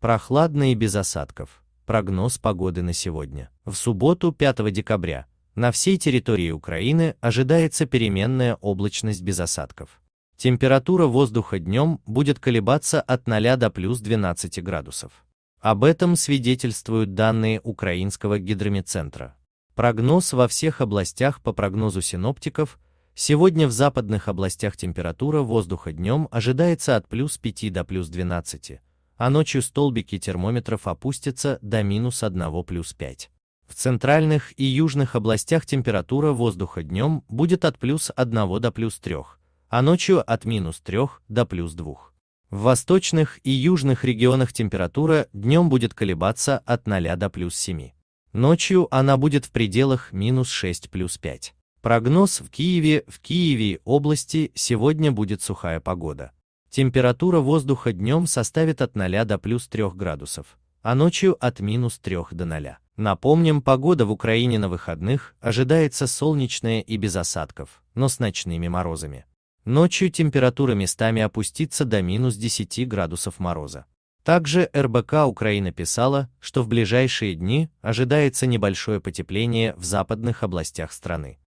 Прохладно и без осадков. Прогноз погоды на сегодня. В субботу 5 декабря на всей территории Украины ожидается переменная облачность без осадков. Температура воздуха днем будет колебаться от 0 до плюс 12 градусов. Об этом свидетельствуют данные Украинского гидромедцентра. Прогноз во всех областях по прогнозу синоптиков – Сегодня в западных областях температура воздуха днем ожидается от плюс 5 до плюс 12, а ночью столбики термометров опустятся до минус 1 плюс 5. В центральных и южных областях температура воздуха днем будет от плюс 1 до плюс 3, а ночью от минус 3 до плюс 2. В восточных и южных регионах температура днем будет колебаться от 0 до плюс 7. Ночью она будет в пределах минус 6 плюс 5. Прогноз в Киеве В Киеве области сегодня будет сухая погода. Температура воздуха днем составит от 0 до плюс 3 градусов, а ночью от минус 3 до 0. Напомним, погода в Украине на выходных ожидается солнечная и без осадков, но с ночными морозами. Ночью температура местами опустится до минус 10 градусов мороза. Также РБК Украина писала, что в ближайшие дни ожидается небольшое потепление в западных областях страны.